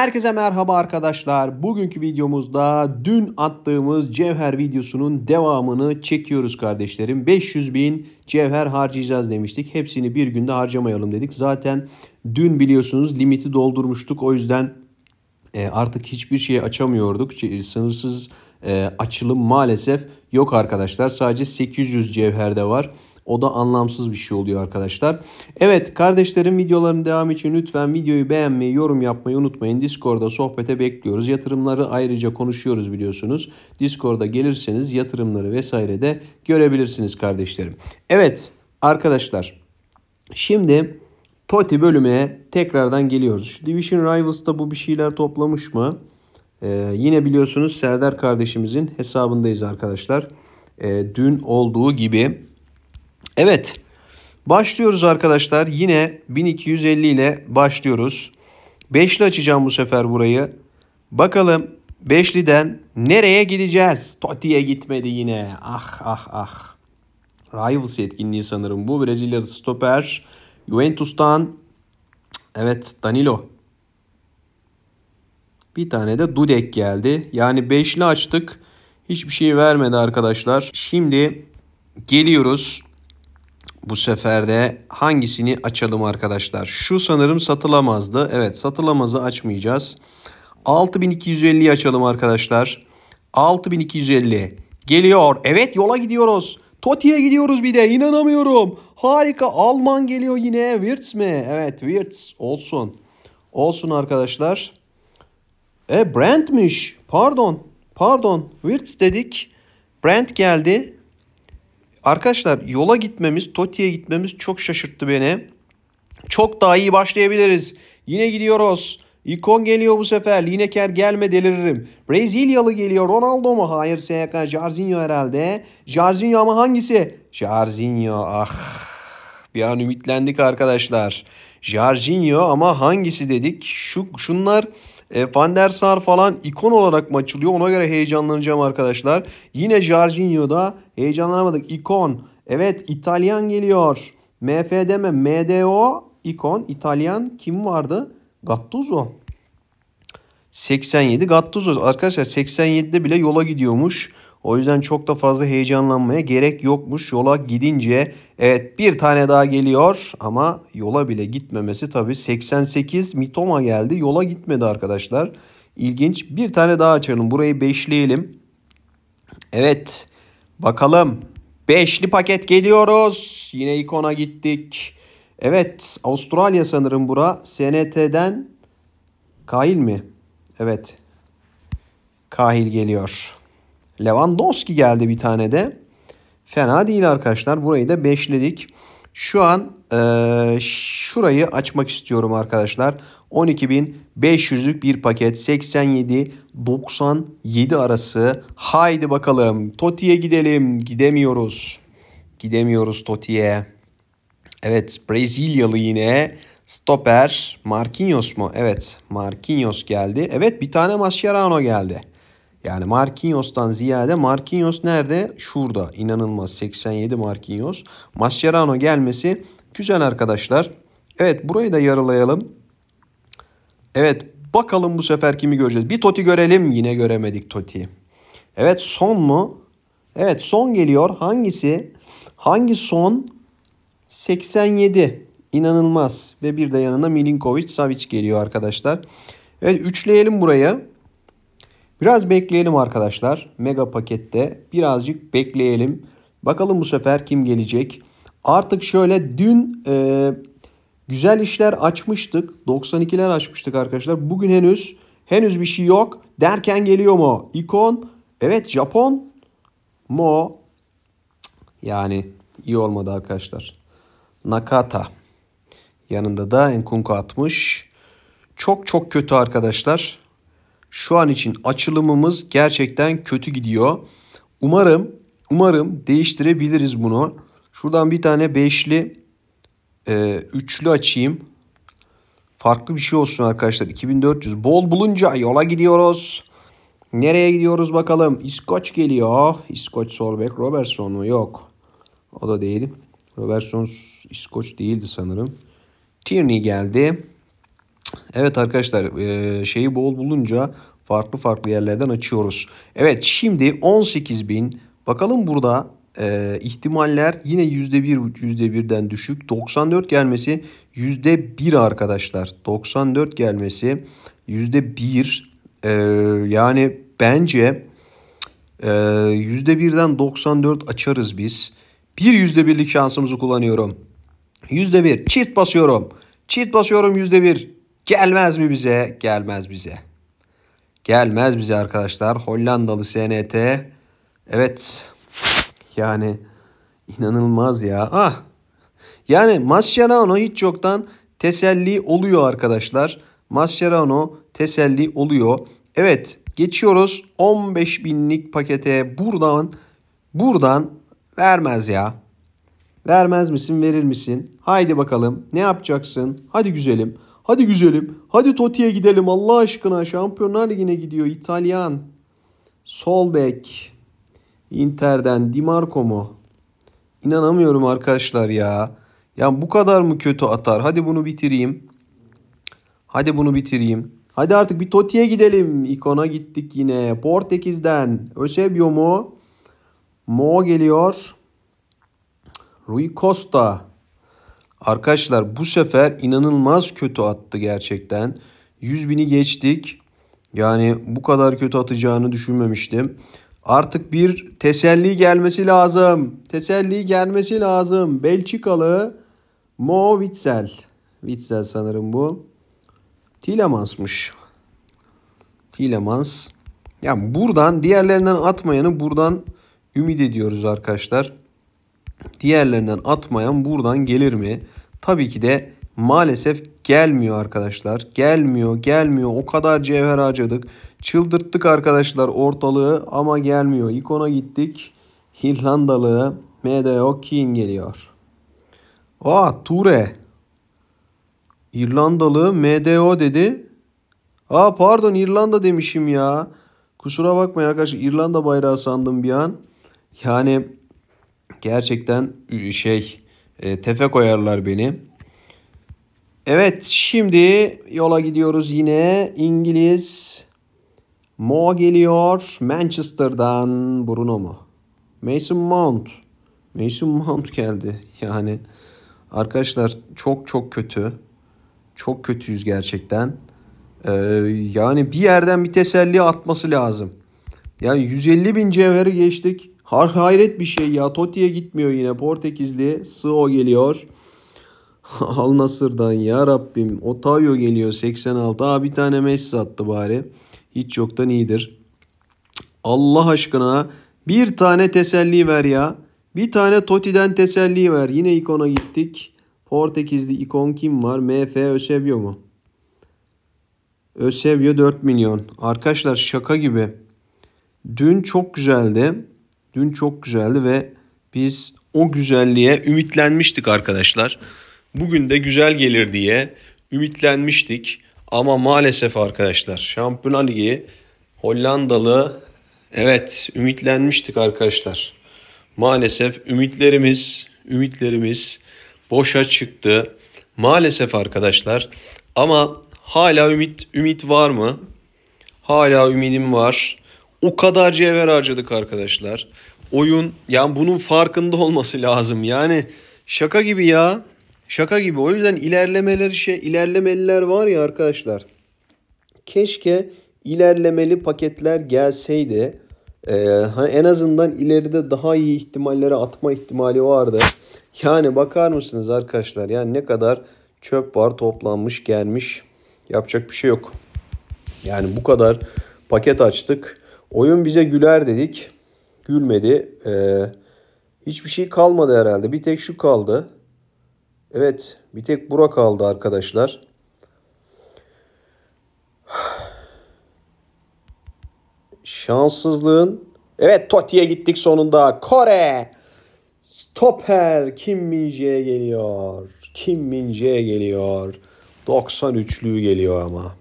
Herkese merhaba arkadaşlar. Bugünkü videomuzda dün attığımız cevher videosunun devamını çekiyoruz kardeşlerim. 500 bin cevher harcayacağız demiştik. Hepsini bir günde harcamayalım dedik. Zaten dün biliyorsunuz limiti doldurmuştuk. O yüzden e, artık hiçbir şey açamıyorduk. Sınırsız e, açılım maalesef yok arkadaşlar. Sadece 800 cevherde var. O da anlamsız bir şey oluyor arkadaşlar. Evet kardeşlerim videoların devamı için lütfen videoyu beğenmeyi, yorum yapmayı unutmayın. Discord'da sohbete bekliyoruz. Yatırımları ayrıca konuşuyoruz biliyorsunuz. Discord'a gelirseniz yatırımları vesaire de görebilirsiniz kardeşlerim. Evet arkadaşlar şimdi TOTI bölümüne tekrardan geliyoruz. Division Rivals'ta bu bir şeyler toplamış mı? Ee, yine biliyorsunuz Serdar kardeşimizin hesabındayız arkadaşlar. Ee, dün olduğu gibi Evet başlıyoruz arkadaşlar. Yine 1250 ile başlıyoruz. Beşli açacağım bu sefer burayı. Bakalım Beşli'den nereye gideceğiz? Toti'ye gitmedi yine. Ah ah ah. Rivals yetkinliği sanırım bu. Brezilyalı stoper. Juventus'tan evet Danilo. Bir tane de Dudek geldi. Yani beşli açtık. Hiçbir şey vermedi arkadaşlar. Şimdi geliyoruz. Bu sefer de hangisini açalım arkadaşlar? Şu sanırım satılamazdı. Evet satılamazı açmayacağız. 6250'yi açalım arkadaşlar. 6250 geliyor. Evet yola gidiyoruz. Toti'ye gidiyoruz bir de inanamıyorum. Harika Alman geliyor yine. Wirtz mi? Evet Wirtz olsun. Olsun arkadaşlar. E Brand'miş. Pardon. Pardon. Wirtz dedik. Brand geldi. Arkadaşlar yola gitmemiz, Toti'ye gitmemiz çok şaşırttı beni. Çok daha iyi başlayabiliriz. Yine gidiyoruz. İkon geliyor bu sefer. Lineker gelme deliririm. Brezilyalı geliyor. Ronaldo mu? Hayır SYK. Jarzinho herhalde. Jarzinho ama hangisi? Jarzinho. Ah. Bir an ümitlendik arkadaşlar. Jarzinho ama hangisi dedik? Şu, şunlar e, Van der Sar falan ikon olarak maçılıyor, Ona göre heyecanlanacağım arkadaşlar. Yine Jorginho'da heyecanlanamadık. İkon. Evet İtalyan geliyor. MFD mi? MDO. İkon. İtalyan kim vardı? Gattuso. 87 Gattuso. Arkadaşlar 87'de bile yola gidiyormuş. O yüzden çok da fazla heyecanlanmaya gerek yokmuş. Yola gidince evet bir tane daha geliyor ama yola bile gitmemesi tabii 88 Mitoma geldi. Yola gitmedi arkadaşlar. İlginç. Bir tane daha açalım. Burayı beşleyelim. Evet. Bakalım. Beşli paket geliyoruz. Yine ikona gittik. Evet. Avustralya sanırım bura. SNT'den Kahil mi? Evet. Kahil geliyor. Lewandowski geldi bir tane de. Fena değil arkadaşlar. Burayı da beşledik. Şu an e, şurayı açmak istiyorum arkadaşlar. 12.500'lük bir paket 87-97 arası. Haydi bakalım Toti'ye gidelim. Gidemiyoruz. Gidemiyoruz Toti'ye. Evet Brezilyalı yine stoper Marquinhos mu? Evet Marquinhos geldi. Evet bir tane Mascherano geldi. Yani Marquinhos'tan ziyade Marquinhos nerede? Şurada. inanılmaz 87 Marquinhos. Mascherano gelmesi güzel arkadaşlar. Evet burayı da yarılayalım. Evet bakalım bu sefer kimi göreceğiz. Bir Toti görelim. Yine göremedik Toti'yi. Evet son mu? Evet son geliyor. Hangisi? Hangi son? 87. İnanılmaz. Ve bir de yanında Milinkovic Savic geliyor arkadaşlar. Evet üçleyelim buraya. Biraz bekleyelim arkadaşlar. Mega pakette birazcık bekleyelim. Bakalım bu sefer kim gelecek. Artık şöyle dün e, güzel işler açmıştık. 92'ler açmıştık arkadaşlar. Bugün henüz henüz bir şey yok. Derken geliyor mu? İkon. Evet Japon. Mo. Yani iyi olmadı arkadaşlar. Nakata. Yanında da Enkunku atmış. Çok çok kötü arkadaşlar. Şu an için açılımımız gerçekten kötü gidiyor. Umarım umarım değiştirebiliriz bunu. Şuradan bir tane beşli e, üçlü açayım. Farklı bir şey olsun arkadaşlar. 2400 bol bulunca yola gidiyoruz. Nereye gidiyoruz bakalım? İskoç geliyor. İskoç Solbeck Robertson mu? Yok. O da değil. Robertson İskoç değildi sanırım. Tierney geldi. Evet arkadaşlar e, şeyi bol bulunca farklı farklı yerlerden açıyoruz. Evet şimdi 18.000 bakalım burada e, ihtimaller yine %1 %1'den düşük. 94 gelmesi %1 arkadaşlar. 94 gelmesi %1 e, yani bence e, %1'den 94 açarız biz. Bir %1'lik şansımızı kullanıyorum. %1 çift basıyorum. Çift basıyorum %1. Gelmez mi bize? Gelmez bize. Gelmez bize arkadaşlar. Hollandalı SNT. Evet. Yani inanılmaz ya. Ah. Yani Mascherano hiç yoktan teselli oluyor arkadaşlar. Mascherano teselli oluyor. Evet geçiyoruz 15 binlik pakete buradan buradan vermez ya. Vermez misin verir misin? Haydi bakalım ne yapacaksın? Hadi güzelim. Hadi güzelim. Hadi Totti'ye gidelim Allah aşkına. Şampiyonlar Ligi'ne gidiyor İtalyan. Sol bek. Inter'den Di Marco mu? İnanamıyorum arkadaşlar ya. Ya bu kadar mı kötü atar? Hadi bunu bitireyim. Hadi bunu bitireyim. Hadi artık bir Totti'ye gidelim. İkona gittik yine. Portekiz'den. Ösebio mu? Mo geliyor. Rui Costa. Arkadaşlar bu sefer inanılmaz kötü attı gerçekten. 100 bini geçtik. Yani bu kadar kötü atacağını düşünmemiştim. Artık bir teselli gelmesi lazım. Teselli gelmesi lazım. Belçikalı Mo Witzel. Witzel sanırım bu. Tilemans'mış. Tilemans. Yani buradan diğerlerinden atmayanı buradan ümit ediyoruz arkadaşlar diğerlerinden atmayan buradan gelir mi? Tabii ki de maalesef gelmiyor arkadaşlar. Gelmiyor, gelmiyor. O kadar cevher harcadık. Çıldırttık arkadaşlar ortalığı ama gelmiyor. İkona gittik. İrlandalı Medeo Keane geliyor. Aa Ture. İrlandalı MDO dedi. Aa pardon İrlanda demişim ya. Kusura bakmayın arkadaşlar İrlanda bayrağı sandım bir an. Yani Gerçekten e, şey e, tefe koyarlar beni. Evet şimdi yola gidiyoruz yine İngiliz Mo geliyor Manchester'dan Bruno mu? Mason Mount. Mason Mount geldi. Yani arkadaşlar çok çok kötü. Çok kötüyüz gerçekten. Ee, yani bir yerden bir teselli atması lazım. Yani 150 bin cevheri geçtik. Har hayret bir şey ya. Toti'ye gitmiyor yine. Portekizli Sığo geliyor. Al Nasır'dan ya Rabbim. Otavio geliyor 86. Aa, bir tane Messi attı bari. Hiç yoktan iyidir. Allah aşkına bir tane teselli ver ya. Bir tane Toti'den teselli ver. Yine ikona gittik. Portekizli ikon kim var? MF Ösevio mu? Ösevio 4 milyon. Arkadaşlar şaka gibi. Dün çok güzeldi dün çok güzeldi ve biz o güzelliğe ümitlenmiştik arkadaşlar. Bugün de güzel gelir diye ümitlenmiştik. Ama maalesef arkadaşlar Şampiyonlar Ligi Hollandalı evet ümitlenmiştik arkadaşlar. Maalesef ümitlerimiz ümitlerimiz boşa çıktı. Maalesef arkadaşlar ama hala ümit ümit var mı? Hala ümidim var. O kadar cevher harcadık arkadaşlar. Oyun yani bunun farkında olması lazım. Yani şaka gibi ya. Şaka gibi. O yüzden ilerlemeler şey ilerlemeliler var ya arkadaşlar. Keşke ilerlemeli paketler gelseydi. Ee, hani en azından ileride daha iyi ihtimallere atma ihtimali vardı. Yani bakar mısınız arkadaşlar? Yani ne kadar çöp var toplanmış gelmiş. Yapacak bir şey yok. Yani bu kadar paket açtık. Oyun bize güler dedik. Gülmedi. Ee, hiçbir şey kalmadı herhalde. Bir tek şu kaldı. Evet bir tek bura kaldı arkadaşlar. Şanssızlığın. Evet Totti'ye gittik sonunda. Kore. Stopper. Kim Minje'ye geliyor. Kim Minje'ye geliyor. 93'lüğü geliyor ama.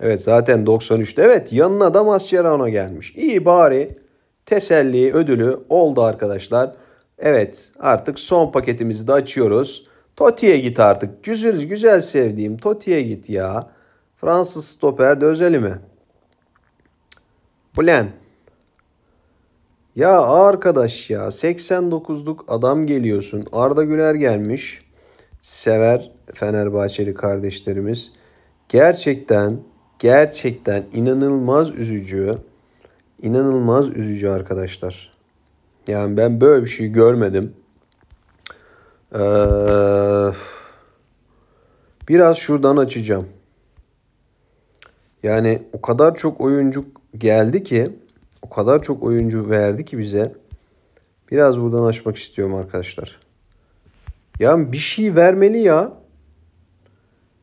Evet zaten 93'te. Evet yanına da Mascherano gelmiş. İyi bari teselli ödülü oldu arkadaşlar. Evet artık son paketimizi de açıyoruz. Totti'ye git artık. Güzel, güzel sevdiğim Totti'ye git ya. Fransız stoper de özeli mi? Plan. Ya arkadaş ya 89'luk adam geliyorsun. Arda Güler gelmiş. Sever Fenerbahçeli kardeşlerimiz. Gerçekten gerçekten inanılmaz üzücü. İnanılmaz üzücü arkadaşlar. Yani ben böyle bir şey görmedim. Ee, biraz şuradan açacağım. Yani o kadar çok oyuncu geldi ki o kadar çok oyuncu verdi ki bize. Biraz buradan açmak istiyorum arkadaşlar. Ya bir şey vermeli ya.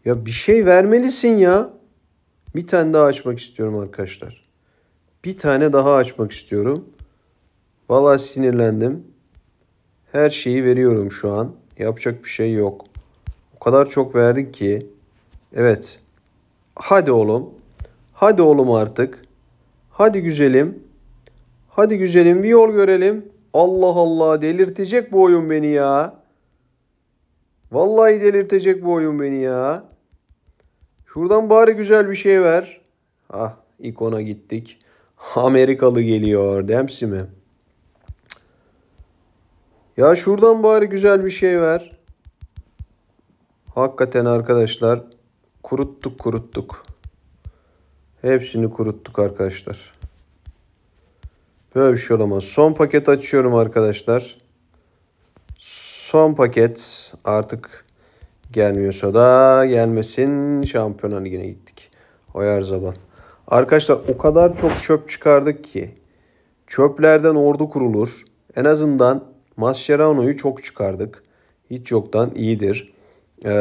Ya bir şey vermelisin ya. Bir tane daha açmak istiyorum arkadaşlar. Bir tane daha açmak istiyorum. Valla sinirlendim. Her şeyi veriyorum şu an. Yapacak bir şey yok. O kadar çok verdik ki. Evet. Hadi oğlum. Hadi oğlum artık. Hadi güzelim. Hadi güzelim bir yol görelim. Allah Allah delirtecek bu oyun beni ya. Vallahi delirtecek bu oyun beni ya. Şuradan bari güzel bir şey ver. Ah ikona gittik. Amerikalı geliyor Dempsey mi? Ya şuradan bari güzel bir şey ver. Hakikaten arkadaşlar kuruttuk kuruttuk. Hepsini kuruttuk arkadaşlar. Böyle bir şey olamaz. Son paket açıyorum arkadaşlar. Son paket artık Gelmiyorsa da gelmesin. Şampiyonlar Ligi'ne gittik. O her zaman. Arkadaşlar o kadar çok çöp çıkardık ki. Çöplerden ordu kurulur. En azından Mascherano'yu çok çıkardık. Hiç yoktan iyidir. Ee,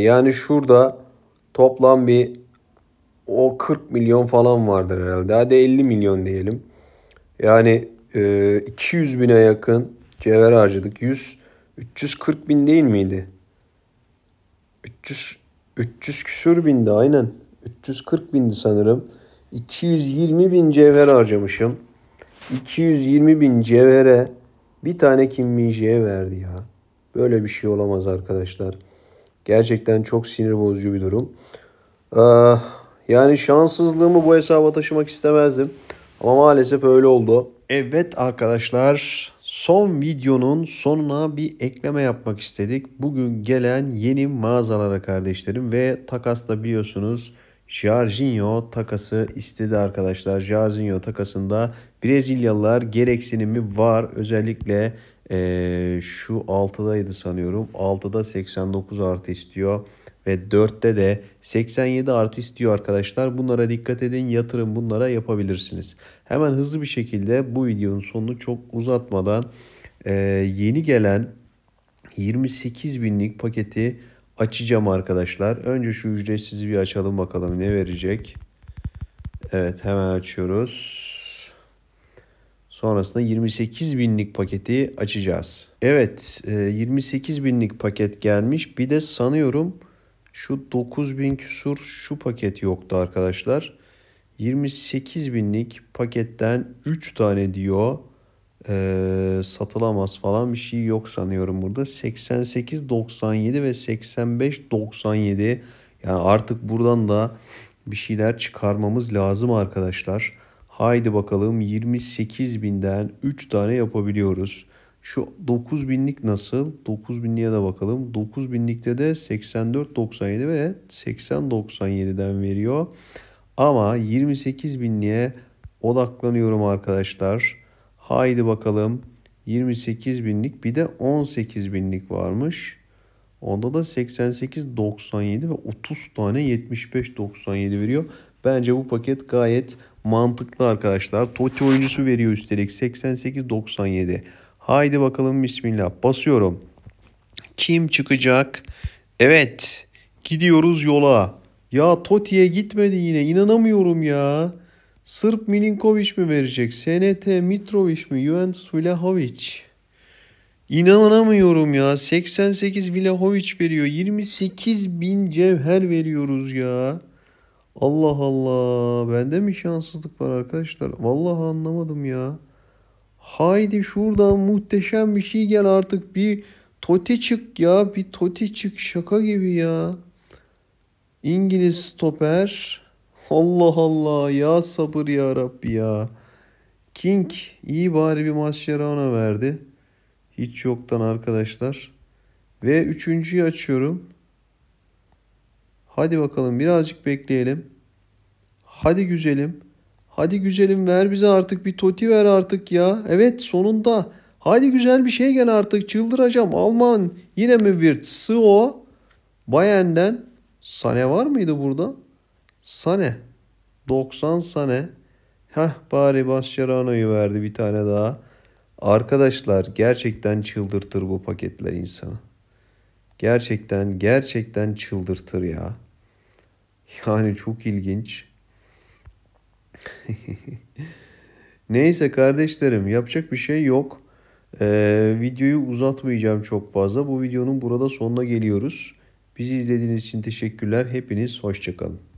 yani şurada toplam bir o 40 milyon falan vardır herhalde. Hadi 50 milyon diyelim. Yani e, 200 bine yakın cevher harcadık. 100 340 bin değil miydi? 300 300 küsur bindi aynen. 340 bindi sanırım. 220 bin cevher harcamışım. 220 bin cevhere bir tane Kim Minji'ye verdi ya. Böyle bir şey olamaz arkadaşlar. Gerçekten çok sinir bozucu bir durum. Ee, yani şanssızlığımı bu hesaba taşımak istemezdim. Ama maalesef öyle oldu. Evet arkadaşlar Son videonun sonuna bir ekleme yapmak istedik. Bugün gelen yeni mağazalara kardeşlerim ve Takas'ta biliyorsunuz Jorginho takası istedi arkadaşlar. Jorginho takasında Brezilyalılar gereksinimi var. Özellikle ee, şu 6'daydı sanıyorum. 6'da 89 artı istiyor ve 4'te de 87 artist diyor arkadaşlar. Bunlara dikkat edin yatırım bunlara yapabilirsiniz. Hemen hızlı bir şekilde bu videonun sonunu çok uzatmadan e, yeni gelen 28 binlik paketi açacağım arkadaşlar. Önce şu ücretsiz bir açalım bakalım ne verecek. Evet hemen açıyoruz. Sonrasında 28 binlik paketi açacağız. Evet 28 e, binlik paket gelmiş. Bir de sanıyorum şu 9000 küsur şu paket yoktu arkadaşlar. 28 binlik paketten 3 tane diyor e, satılamaz falan bir şey yok sanıyorum burada. 88 97 ve 85 97 yani artık buradan da bir şeyler çıkarmamız lazım arkadaşlar. Haydi bakalım 28.000'den binden 3 tane yapabiliyoruz. Şu 9000'lik nasıl? 9000'liğe de bakalım. 9000'likte de 84.97 ve 80.97'den veriyor. Ama 28.000'liğe odaklanıyorum arkadaşlar. Haydi bakalım. 28.000'lik bir de 18.000'lik varmış. Onda da 88.97 ve 30 tane 75.97 veriyor. Bence bu paket gayet mantıklı arkadaşlar. Toti oyuncusu veriyor üstelik 88.97. Haydi bakalım bismillah. Basıyorum. Kim çıkacak? Evet. Gidiyoruz yola. Ya Toti'ye gitmedi yine. İnanamıyorum ya. Sırp Milinkovic mi verecek? SNT Mitrovic mi? Juventus Vlahovic. İnanamıyorum ya. 88 Vlahovic veriyor. 28 bin cevher veriyoruz ya. Allah Allah. Bende mi şanssızlık var arkadaşlar? Vallahi anlamadım ya. Haydi şurada muhteşem bir şey gel artık bir Toti çık ya bir Toti çık şaka gibi ya. İngiliz stoper. Allah Allah ya sabır ya Rabbi ya. King iyi bari bir maç Mascherano verdi. Hiç yoktan arkadaşlar. Ve üçüncüyü açıyorum. Hadi bakalım birazcık bekleyelim. Hadi güzelim. Hadi güzelim ver bize artık bir toti ver artık ya. Evet sonunda. Hadi güzel bir şey gel artık çıldıracağım. Alman yine mi bir Sıo. Bayern'den. Sane var mıydı burada? Sane. 90 Sane. Heh bari Mascherano'yu verdi bir tane daha. Arkadaşlar gerçekten çıldırtır bu paketler insanı. Gerçekten gerçekten çıldırtır ya. Yani çok ilginç. Neyse kardeşlerim yapacak bir şey yok. Ee, videoyu uzatmayacağım çok fazla. Bu videonun burada sonuna geliyoruz. Bizi izlediğiniz için teşekkürler. Hepiniz hoşçakalın.